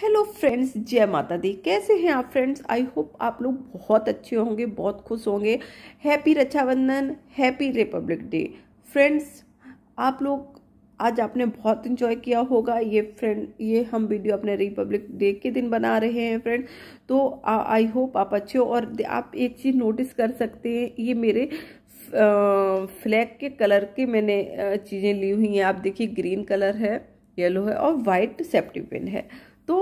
hello friends जय माता दी कैसे हैं आप फ्रेंड्स आई होप आप लोग बहुत अच्छे होंगे बहुत खुश होंगे happy Rakshabandhan happy republic day friends आप लोग आज आपने बहुत इन्जॉय किया होगा ये फ्रेंड ये हम वीडियो अपने रिपब्लिक डे के दिन बना रहे हैं फ्रेंड तो आई होप आप अच्छे हो और आप एक चीज़ नोटिस कर सकते हैं ये मेरे फ्लैग के कलर के मैंने चीज़ें ली हुई हैं आप देखिए ग्रीन कलर है येलो है और वाइट सेफ्टी पिन है तो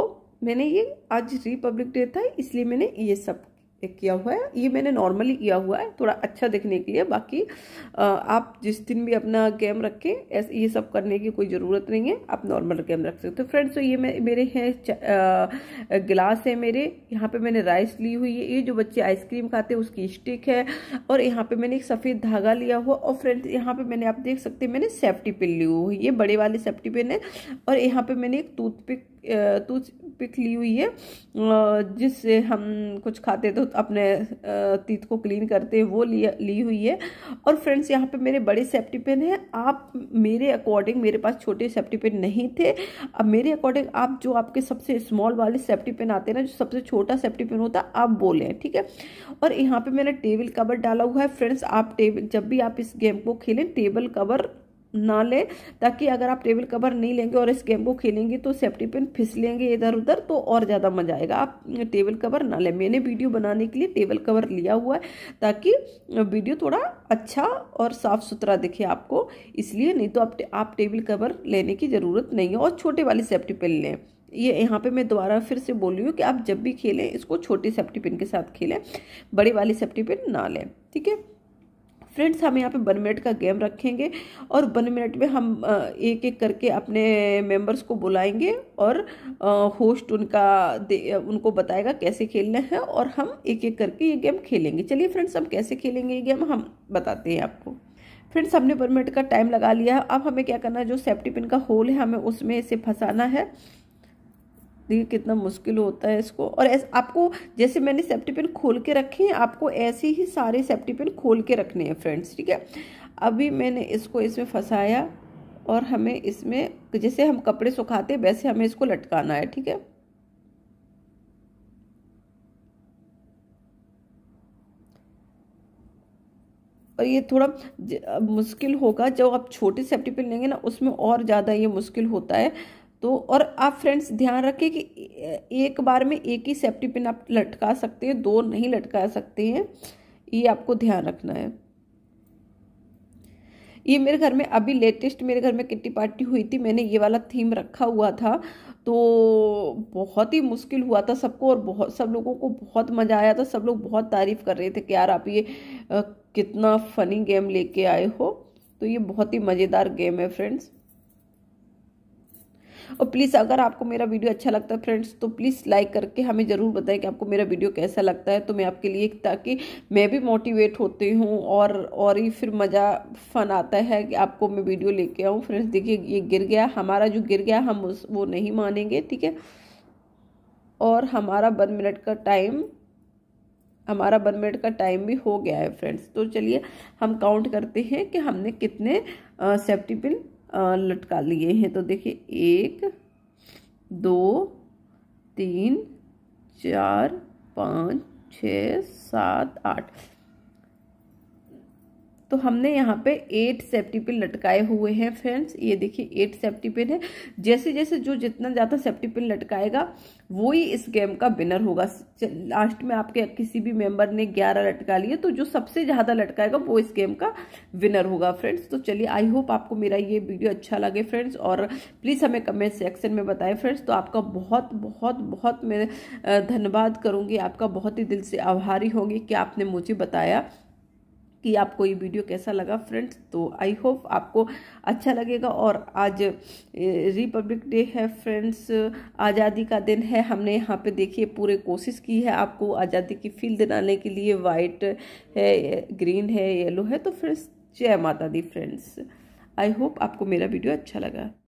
मैंने ये आज रिपब्लिक डे था इसलिए मैंने ये सब किया हुआ है ये मैंने नॉर्मली किया हुआ है थोड़ा अच्छा दिखने के लिए बाकी आप जिस दिन भी अपना गेम रखें ऐसे ये सब करने की कोई ज़रूरत नहीं है आप नॉर्मल गेम रख सकते हो तो फ्रेंड्स तो ये मैं मेरे हैं गिलास है मेरे यहाँ पे मैंने राइस ली हुई है ये जो बच्चे आइसक्रीम खाते हैं उसकी स्टिक है और यहाँ पर मैंने एक सफ़ेद धागा लिया हुआ और फ्रेंड्स यहाँ पर मैंने आप देख सकते हैं मैंने सेफ्टी पिन ली हुई ये बड़े वाले सेफ्टी पिन है और यहाँ पर मैंने एक टूथपिक टूथ पिक ली हुई है जिससे हम कुछ खाते तो अपने तीत को क्लीन करते वो लिया ली हुई है और फ्रेंड्स यहाँ पे मेरे बड़े सेफ्टी पेन हैं आप मेरे अकॉर्डिंग मेरे पास छोटे सेफ्टी पेन नहीं थे अब मेरे अकॉर्डिंग आप जो आपके सबसे स्मॉल वाले सेफ्टी पेन आते हैं ना जो सबसे छोटा सेफ्टी पेन होता आप बोलें ठीक है और यहाँ पर मैंने टेबल कवर डाला हुआ है फ्रेंड्स आप टेबल जब भी आप इस गेम को खेलें टेबल कवर ना लें ताकि अगर आप टेबल कवर नहीं लेंगे और इस गेम को खेलेंगे तो सेफ्टी पिन फिसलेंगे इधर उधर तो और ज़्यादा मजा आएगा आप टेबल कवर ना लें मैंने वीडियो बनाने के लिए टेबल कवर लिया हुआ है ताकि वीडियो थोड़ा अच्छा और साफ़ सुथरा दिखे आपको इसलिए नहीं तो आप आप टेबल कवर लेने की ज़रूरत नहीं है और छोटे वाले सेफ्टी पिन लें ये यहाँ पे मैं दोबारा फिर से बोल रही हूँ कि आप जब भी खेलें इसको छोटे सेफ्टी पिन के साथ खेलें बड़े वाले सेफ्टी पिन ना लें ठीक है फ्रेंड्स हम यहाँ पे वन मिनट का गेम रखेंगे और वन मिनट में हम एक एक करके अपने मेंबर्स को बुलाएंगे और होस्ट उनका उनको बताएगा कैसे खेलना है और हम एक एक करके ये गेम खेलेंगे चलिए फ्रेंड्स हम कैसे खेलेंगे ये गेम हम बताते हैं आपको फ्रेंड्स हमने वन मिनट का टाइम लगा लिया अब हमें क्या करना है जो सेफ्टी पिन का होल है हमें उसमें इसे फंसाना है देखिए कितना मुश्किल होता है इसको और ऐस, आपको जैसे मैंने सेफ्टी पिन खोल के रखे हैं आपको ऐसे ही सारे सेफ्टी पिन खोल के रखने हैं फ्रेंड्स ठीक है अभी मैंने इसको इसमें फंसाया और हमें इसमें जैसे हम कपड़े सुखाते हैं वैसे हमें इसको लटकाना है ठीक है और ये थोड़ा मुश्किल होगा जब आप छोटे सेफ्टी पिन लेंगे ना उसमें और ज़्यादा ये मुश्किल होता है तो और आप फ्रेंड्स ध्यान रखें कि एक बार में एक ही सेफ्टी पिन आप लटका सकते हैं दो नहीं लटका सकते हैं ये आपको ध्यान रखना है ये मेरे घर में अभी लेटेस्ट मेरे घर में किट्टी पार्टी हुई थी मैंने ये वाला थीम रखा हुआ था तो बहुत ही मुश्किल हुआ था सबको और बहुत सब लोगों को बहुत मज़ा आया था सब लोग बहुत तारीफ़ कर रहे थे कि यार आप ये आ, कितना फ़नी गेम लेके आए हो तो ये बहुत ही मज़ेदार गेम है फ्रेंड्स और प्लीज़ अगर आपको मेरा वीडियो अच्छा लगता है फ्रेंड्स तो प्लीज़ लाइक करके हमें ज़रूर बताएं कि आपको मेरा वीडियो कैसा लगता है तो मैं आपके लिए ताकि मैं भी मोटिवेट होती हूँ और और ही फिर मज़ा फन आता है कि आपको मैं वीडियो लेके आऊँ फ्रेंड्स देखिए ये गिर गया हमारा जो गिर गया हम उस वो नहीं मानेंगे ठीक है और हमारा वन मिनट का टाइम हमारा वन मिनट का टाइम भी हो गया है फ्रेंड्स तो चलिए हम काउंट करते हैं कि हमने कितने सेफ्टी पिन लटका लिए हैं तो देखिए एक दो तीन चार पाँच छ सात आठ तो हमने यहाँ पे एट सेफ्टी पिन लटकाए हुए हैं फ्रेंड्स ये देखिए एट सेफ्टी पिन है जैसे जैसे जो जितना ज़्यादा सेफ्टी पिन लटकाएगा वो ही इस गेम का विनर होगा लास्ट में आपके किसी भी मेंबर ने ग्यारह लटका लिए तो जो सबसे ज़्यादा लटकाएगा वो इस गेम का विनर होगा फ्रेंड्स तो चलिए आई होप आपको मेरा ये वीडियो अच्छा लगे फ्रेंड्स और प्लीज़ हमें कमेंट सेक्शन में बताएं फ्रेंड्स तो आपका बहुत बहुत बहुत मैं धन्यवाद करूँगी आपका बहुत ही दिल से आभारी होंगी कि आपने मुझे बताया कि आपको ये वीडियो कैसा लगा फ्रेंड्स तो आई होप आपको अच्छा लगेगा और आज रिपब्लिक डे है फ्रेंड्स आज़ादी का दिन है हमने यहाँ पे देखिए पूरे कोशिश की है आपको आज़ादी की फील दिलाने के लिए वाइट है ग्रीन है येलो है तो फ्रेंड्स जय माता दी फ्रेंड्स आई होप आपको मेरा वीडियो अच्छा लगा